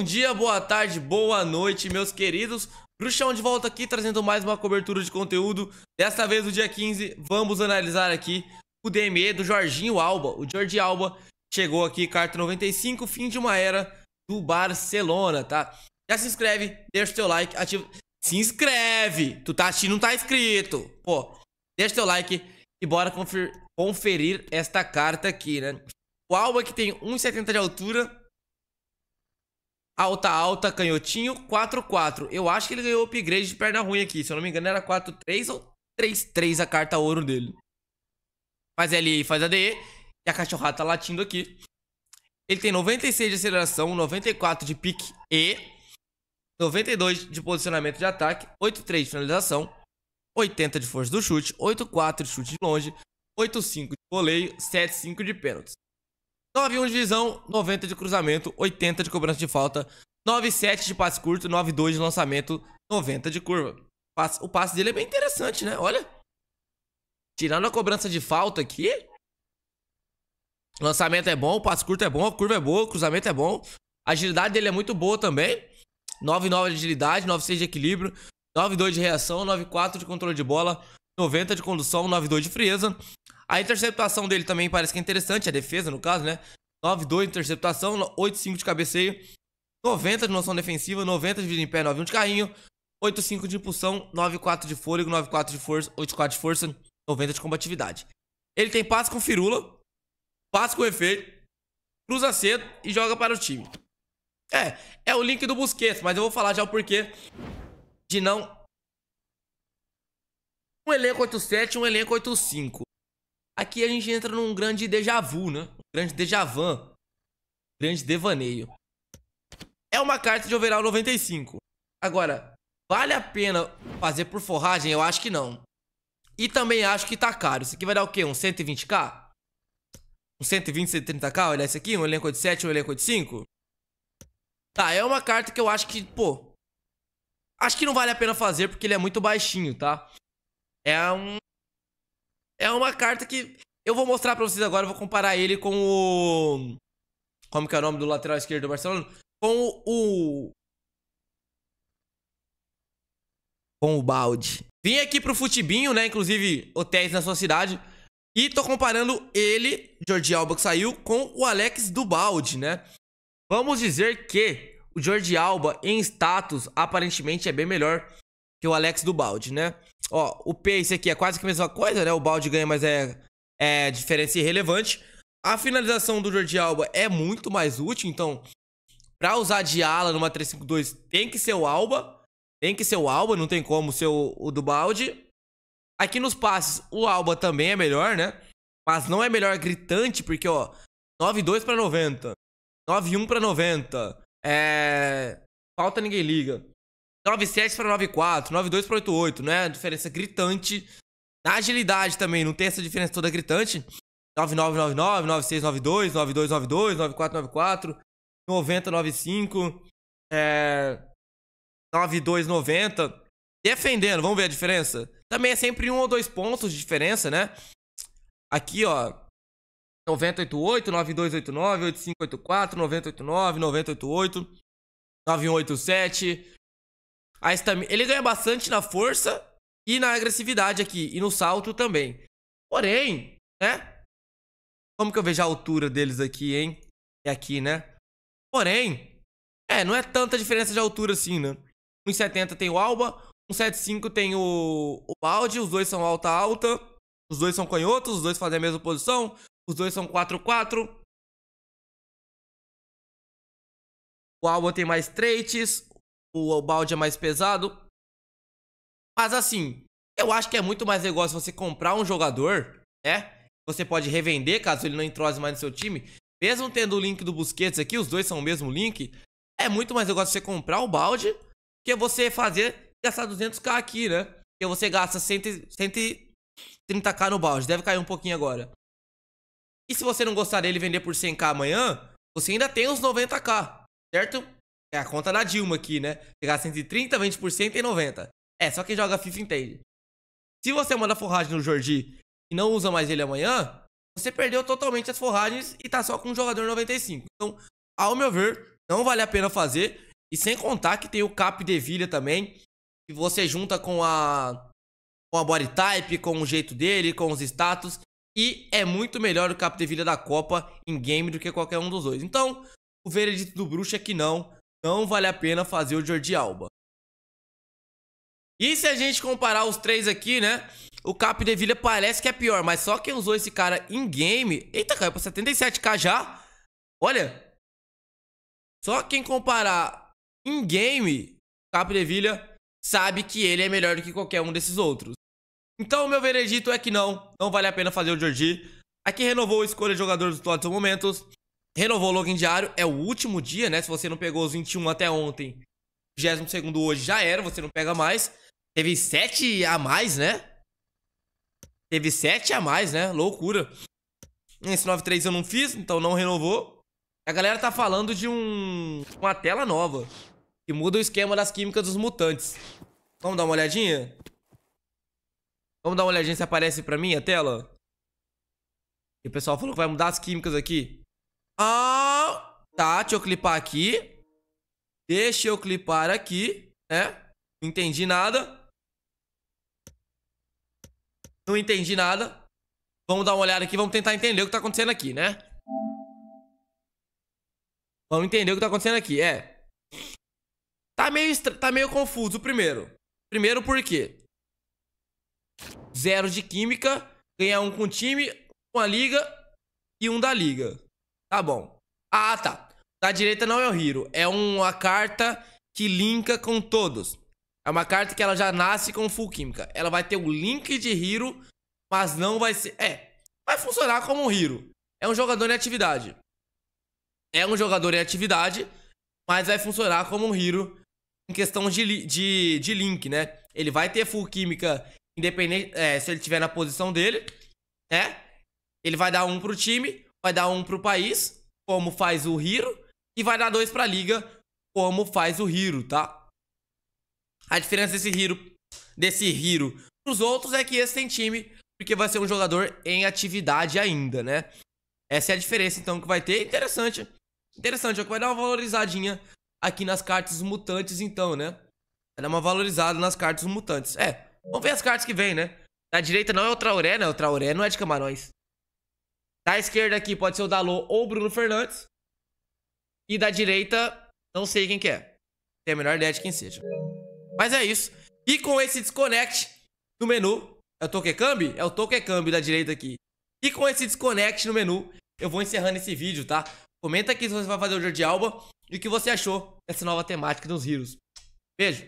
Bom dia, boa tarde, boa noite, meus queridos. Bruxão de volta aqui trazendo mais uma cobertura de conteúdo. Desta vez, no dia 15, vamos analisar aqui o DME do Jorginho Alba. O Jorge Alba chegou aqui, carta 95, fim de uma era do Barcelona, tá? Já se inscreve, deixa o teu like, ativa... Se inscreve! Tu tá assistindo, não tá inscrito. Pô, deixa o teu like e bora conferir esta carta aqui, né? O Alba que tem 1,70 de altura, alta alta, canhotinho, 4-4. Eu acho que ele ganhou upgrade de perna ruim aqui. Se eu não me engano, era 4-3 ou 3-3 a carta ouro dele. Faz L e faz ADE. E a cachorrada tá latindo aqui. Ele tem 96 de aceleração, 94 de pique E, 92 de posicionamento de ataque, 83 de finalização, 80 de força do chute, 84 de chute de longe, 85 de voleio, 75 de pênalti 91 de visão, 90 de cruzamento, 80 de cobrança de falta, 97 de passe curto, 92 de lançamento, 90 de curva. O passe dele é bem interessante, né? Olha. Tirando a cobrança de falta aqui. Lançamento é bom, passe curto é bom, a curva é boa, o cruzamento é bom. A agilidade dele é muito boa também. 99 de agilidade, 96 de equilíbrio, 92 de reação, 94 de controle de bola, 90 de condução, 92 de frieza, a interceptação dele também parece que é interessante, a defesa, no caso, né? 9-2 de interceptação, 8-5 de cabeceio, 90 de noção defensiva, 90 de vida em pé, 9-1 de carrinho, 8-5 de impulsão, 9-4 de fôlego, 9-4 de força, 8-4 de força, 90 de combatividade. Ele tem passe com firula, passe com efeito, cruza cedo e joga para o time. É, é o link do Busquets, mas eu vou falar já o porquê de não... Um elenco 8-7 um elenco 8-5. Aqui a gente entra num grande déjà vu, né? grande déjà van. grande devaneio. É uma carta de overall 95. Agora, vale a pena fazer por forragem? Eu acho que não. E também acho que tá caro. Isso aqui vai dar o quê? Um 120k? Um 120, 130k? Olha esse aqui, um elenco de 7, um elenco de 5. Tá, é uma carta que eu acho que, pô... Acho que não vale a pena fazer porque ele é muito baixinho, tá? É um é uma carta que eu vou mostrar pra vocês agora, vou comparar ele com o... Como que é o nome do lateral esquerdo do Barcelona? Com o... Com o balde. Vim aqui pro Futibinho, né? Inclusive, hotéis na sua cidade. E tô comparando ele, Jordi Alba que saiu, com o Alex do balde, né? Vamos dizer que o Jordi Alba em status aparentemente é bem melhor que o Alex do balde, né? Ó, o pace aqui é quase que a mesma coisa, né? O balde ganha, mas é, é diferença irrelevante. A finalização do Jordi Alba é muito mais útil, então para usar de ala numa 352 tem que ser o Alba, tem que ser o Alba, não tem como ser o, o do balde. Aqui nos passes, o Alba também é melhor, né? Mas não é melhor gritante, porque ó, 92 para 90, 91 para 90. É falta ninguém liga. 97 para 94, 92 para 88, né? A diferença gritante. Na agilidade também, não tem essa diferença toda gritante. 9999, 9692, 9292, 9494, 9095, é... 9290. Defendendo, vamos ver a diferença? Também é sempre um ou dois pontos de diferença, né? Aqui, ó. 9088, 9289, 8584, 9089, 9088, 9187, a estamina, ele ganha bastante na força e na agressividade aqui, e no salto também. Porém, né? Como que eu vejo a altura deles aqui, hein? É aqui, né? Porém, é, não é tanta diferença de altura assim, né? 1,70 tem o Alba, 1,75 tem o, o Balde, os dois são alta-alta, os dois são canhotos, os dois fazem a mesma posição, os dois são 4-4. O Alba tem mais traits, o balde é mais pesado. Mas assim, eu acho que é muito mais negócio você comprar um jogador, né? Você pode revender caso ele não entrose mais no seu time. Mesmo tendo o link do Busquets aqui, os dois são o mesmo link. É muito mais negócio você comprar o balde que você fazer gastar 200k aqui, né? Porque você gasta 100, 130k no balde. Deve cair um pouquinho agora. E se você não gostar dele vender por 100k amanhã, você ainda tem os 90k, certo? É a conta da Dilma aqui, né? Pegar 130, 20% e 90%. É, só quem joga FIFA entende. Se você manda forragem no Jordi e não usa mais ele amanhã, você perdeu totalmente as forragens e tá só com um jogador 95. Então, ao meu ver, não vale a pena fazer. E sem contar que tem o Cap de Vilha também, que você junta com a com a body type, com o jeito dele, com os status. E é muito melhor o Cap de Vilha da Copa em game do que qualquer um dos dois. Então, o veredito do bruxo é que não não vale a pena fazer o Jordi Alba. E se a gente comparar os três aqui, né? O Cap de Villa parece que é pior, mas só quem usou esse cara em game... Eita, caiu pra 77k já. Olha. Só quem comparar em game, Cap de Villa sabe que ele é melhor do que qualquer um desses outros. Então, meu veredito é que não. Não vale a pena fazer o Jordi. Aqui renovou a escolha de jogador dos Totos os momentos. Renovou o login diário, é o último dia, né? Se você não pegou os 21 até ontem, 22 hoje já era, você não pega mais. Teve 7 a mais, né? Teve 7 a mais, né? Loucura. Esse 93 eu não fiz, então não renovou. A galera tá falando de um uma tela nova que muda o esquema das químicas dos mutantes. Vamos dar uma olhadinha? Vamos dar uma olhadinha se aparece pra mim a tela? E o pessoal falou que vai mudar as químicas aqui. Ah, tá, deixa eu clipar aqui. Deixa eu clipar aqui, né? Não entendi nada. Não entendi nada. Vamos dar uma olhada aqui, vamos tentar entender o que tá acontecendo aqui, né? Vamos entender o que tá acontecendo aqui, é. Tá meio, tá meio confuso o primeiro. Primeiro por quê? Zero de química, ganhar um com o time, com a liga e um da liga. Tá bom. Ah, tá. Da direita não é o Hiro. É uma carta que linka com todos. É uma carta que ela já nasce com full química. Ela vai ter o link de Hiro, mas não vai ser... É, vai funcionar como um Hiro. É um jogador em atividade. É um jogador em atividade, mas vai funcionar como um Hiro em questão de, de, de link, né? Ele vai ter full química, independente é, se ele tiver na posição dele, né? Ele vai dar um pro time, vai dar um pro país, como faz o Hiro, e vai dar dois pra liga, como faz o Hiro, tá? A diferença desse Hiro, desse Hiro pros outros é que esse tem time, porque vai ser um jogador em atividade ainda, né? Essa é a diferença, então, que vai ter. Interessante. Interessante, é que vai dar uma valorizadinha aqui nas cartas mutantes, então, né? Vai dar uma valorizada nas cartas mutantes. É, vamos ver as cartas que vem, né? Na direita não é o Traoré, né? O Traoré não é de Camarões. Da esquerda aqui pode ser o Dalô ou o Bruno Fernandes. E da direita, não sei quem que é. Tem a menor ideia de quem seja. Mas é isso. E com esse desconnect no menu, é o Tokecambi? É o Tokecambi da direita aqui. E com esse desconnect no menu, eu vou encerrando esse vídeo, tá? Comenta aqui se você vai fazer o Jordi Alba e o que você achou dessa nova temática dos Heroes. Beijo!